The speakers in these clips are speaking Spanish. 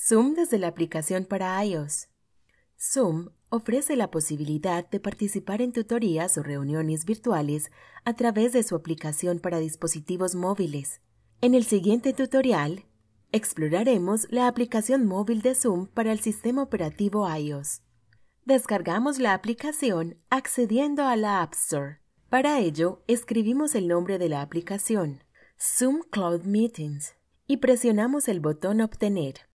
Zoom desde la aplicación para iOS. Zoom ofrece la posibilidad de participar en tutorías o reuniones virtuales a través de su aplicación para dispositivos móviles. En el siguiente tutorial, exploraremos la aplicación móvil de Zoom para el sistema operativo iOS. Descargamos la aplicación accediendo a la App Store. Para ello, escribimos el nombre de la aplicación, Zoom Cloud Meetings, y presionamos el botón Obtener.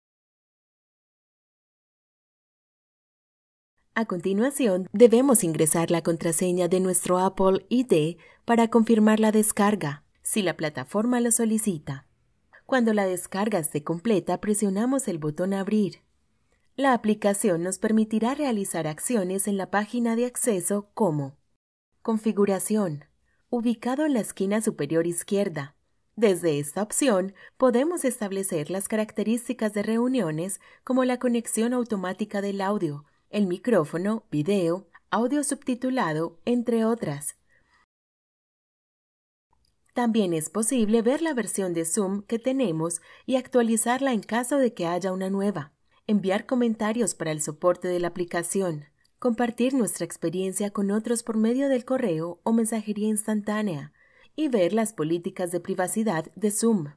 A continuación, debemos ingresar la contraseña de nuestro Apple ID para confirmar la descarga, si la plataforma lo solicita. Cuando la descarga esté completa, presionamos el botón Abrir. La aplicación nos permitirá realizar acciones en la página de acceso como Configuración, ubicado en la esquina superior izquierda. Desde esta opción podemos establecer las características de reuniones como la conexión automática del audio, el micrófono, video, audio subtitulado, entre otras. También es posible ver la versión de Zoom que tenemos y actualizarla en caso de que haya una nueva, enviar comentarios para el soporte de la aplicación, compartir nuestra experiencia con otros por medio del correo o mensajería instantánea y ver las políticas de privacidad de Zoom.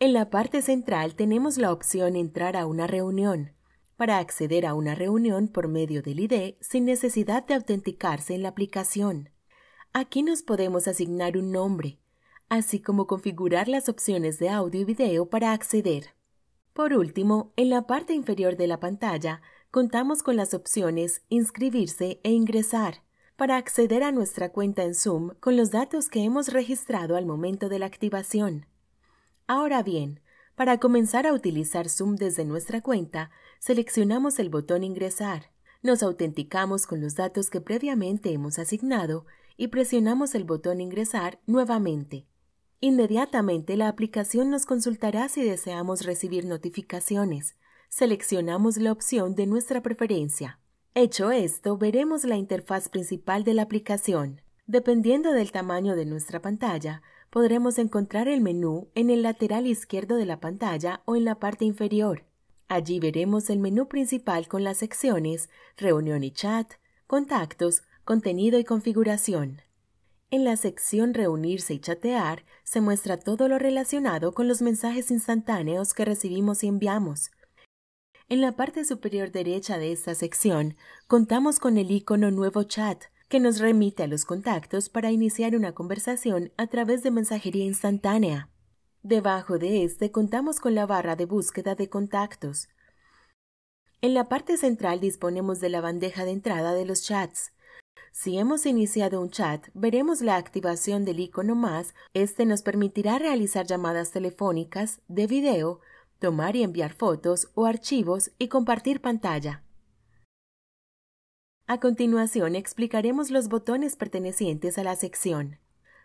En la parte central tenemos la opción Entrar a una reunión, para acceder a una reunión por medio del ID sin necesidad de autenticarse en la aplicación. Aquí nos podemos asignar un nombre, así como configurar las opciones de audio y video para acceder. Por último, en la parte inferior de la pantalla contamos con las opciones Inscribirse e Ingresar para acceder a nuestra cuenta en Zoom con los datos que hemos registrado al momento de la activación. Ahora bien, para comenzar a utilizar Zoom desde nuestra cuenta, seleccionamos el botón Ingresar. Nos autenticamos con los datos que previamente hemos asignado y presionamos el botón Ingresar nuevamente. Inmediatamente la aplicación nos consultará si deseamos recibir notificaciones. Seleccionamos la opción de nuestra preferencia. Hecho esto, veremos la interfaz principal de la aplicación. Dependiendo del tamaño de nuestra pantalla, podremos encontrar el menú en el lateral izquierdo de la pantalla o en la parte inferior. Allí veremos el menú principal con las secciones Reunión y Chat, Contactos, Contenido y Configuración. En la sección Reunirse y Chatear se muestra todo lo relacionado con los mensajes instantáneos que recibimos y enviamos. En la parte superior derecha de esta sección contamos con el icono Nuevo Chat, que nos remite a los contactos para iniciar una conversación a través de mensajería instantánea. Debajo de este contamos con la barra de búsqueda de contactos. En la parte central disponemos de la bandeja de entrada de los chats. Si hemos iniciado un chat, veremos la activación del icono más. Este nos permitirá realizar llamadas telefónicas, de video, tomar y enviar fotos o archivos y compartir pantalla. A continuación explicaremos los botones pertenecientes a la sección.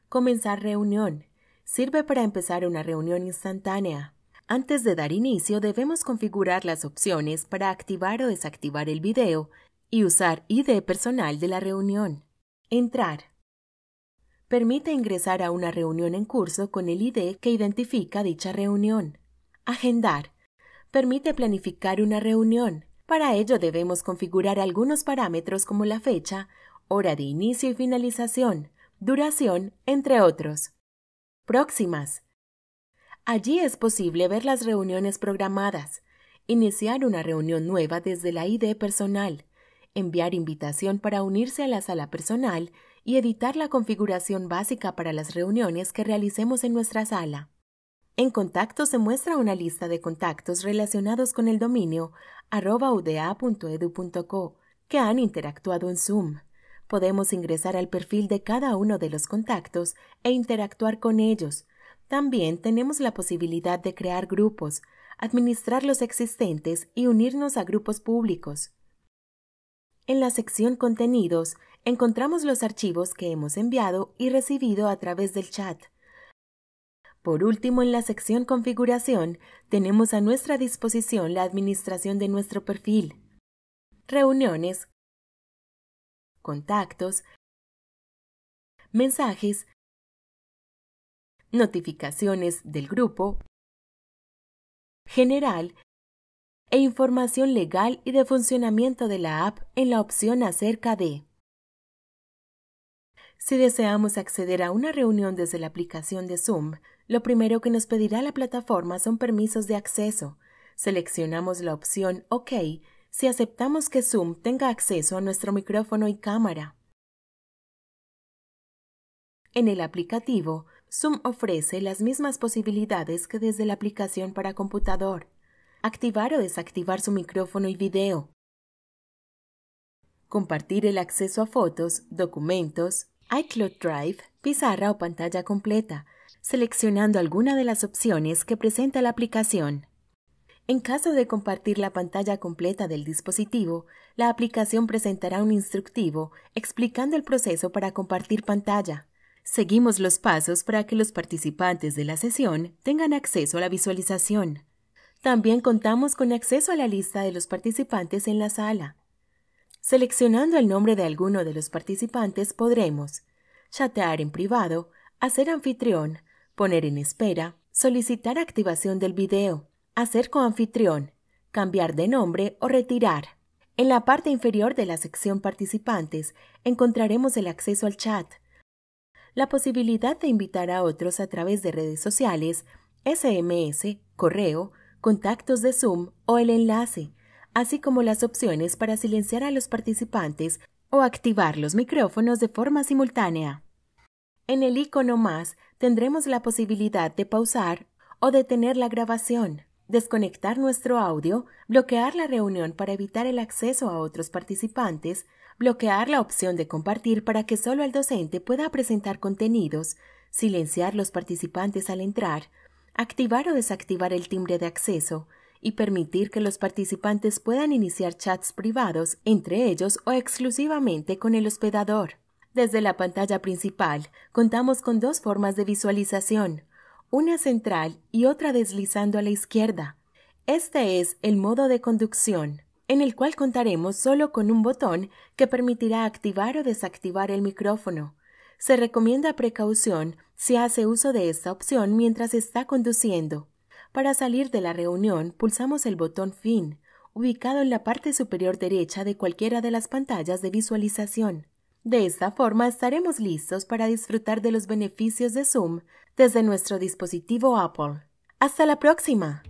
Comenzar reunión. Sirve para empezar una reunión instantánea. Antes de dar inicio debemos configurar las opciones para activar o desactivar el video y usar ID personal de la reunión. Entrar. Permite ingresar a una reunión en curso con el ID que identifica dicha reunión. Agendar. Permite planificar una reunión. Para ello debemos configurar algunos parámetros como la fecha, hora de inicio y finalización, duración, entre otros. Próximas. Allí es posible ver las reuniones programadas, iniciar una reunión nueva desde la ID personal, enviar invitación para unirse a la sala personal y editar la configuración básica para las reuniones que realicemos en nuestra sala. En contactos se muestra una lista de contactos relacionados con el dominio uda.edu.co que han interactuado en Zoom. Podemos ingresar al perfil de cada uno de los contactos e interactuar con ellos. También tenemos la posibilidad de crear grupos, administrar los existentes y unirnos a grupos públicos. En la sección Contenidos encontramos los archivos que hemos enviado y recibido a través del chat. Por último, en la sección Configuración, tenemos a nuestra disposición la administración de nuestro perfil, reuniones, contactos, mensajes, notificaciones del grupo, general e información legal y de funcionamiento de la app en la opción acerca de. Si deseamos acceder a una reunión desde la aplicación de Zoom, lo primero que nos pedirá la plataforma son permisos de acceso. Seleccionamos la opción OK si aceptamos que Zoom tenga acceso a nuestro micrófono y cámara. En el aplicativo, Zoom ofrece las mismas posibilidades que desde la aplicación para computador. Activar o desactivar su micrófono y video. Compartir el acceso a fotos, documentos, iCloud Drive, pizarra o pantalla completa, seleccionando alguna de las opciones que presenta la aplicación. En caso de compartir la pantalla completa del dispositivo, la aplicación presentará un instructivo explicando el proceso para compartir pantalla. Seguimos los pasos para que los participantes de la sesión tengan acceso a la visualización. También contamos con acceso a la lista de los participantes en la sala. Seleccionando el nombre de alguno de los participantes podremos chatear en privado, hacer anfitrión, poner en espera, solicitar activación del video, hacer coanfitrión, cambiar de nombre o retirar. En la parte inferior de la sección participantes encontraremos el acceso al chat, la posibilidad de invitar a otros a través de redes sociales, SMS, correo, contactos de Zoom o el enlace, así como las opciones para silenciar a los participantes o activar los micrófonos de forma simultánea. En el icono más tendremos la posibilidad de pausar o detener la grabación, desconectar nuestro audio, bloquear la reunión para evitar el acceso a otros participantes, bloquear la opción de compartir para que solo el docente pueda presentar contenidos, silenciar los participantes al entrar, activar o desactivar el timbre de acceso y permitir que los participantes puedan iniciar chats privados entre ellos o exclusivamente con el hospedador. Desde la pantalla principal, contamos con dos formas de visualización, una central y otra deslizando a la izquierda. Este es el modo de conducción, en el cual contaremos solo con un botón que permitirá activar o desactivar el micrófono. Se recomienda precaución si hace uso de esta opción mientras está conduciendo. Para salir de la reunión, pulsamos el botón Fin, ubicado en la parte superior derecha de cualquiera de las pantallas de visualización. De esta forma estaremos listos para disfrutar de los beneficios de Zoom desde nuestro dispositivo Apple. Hasta la próxima.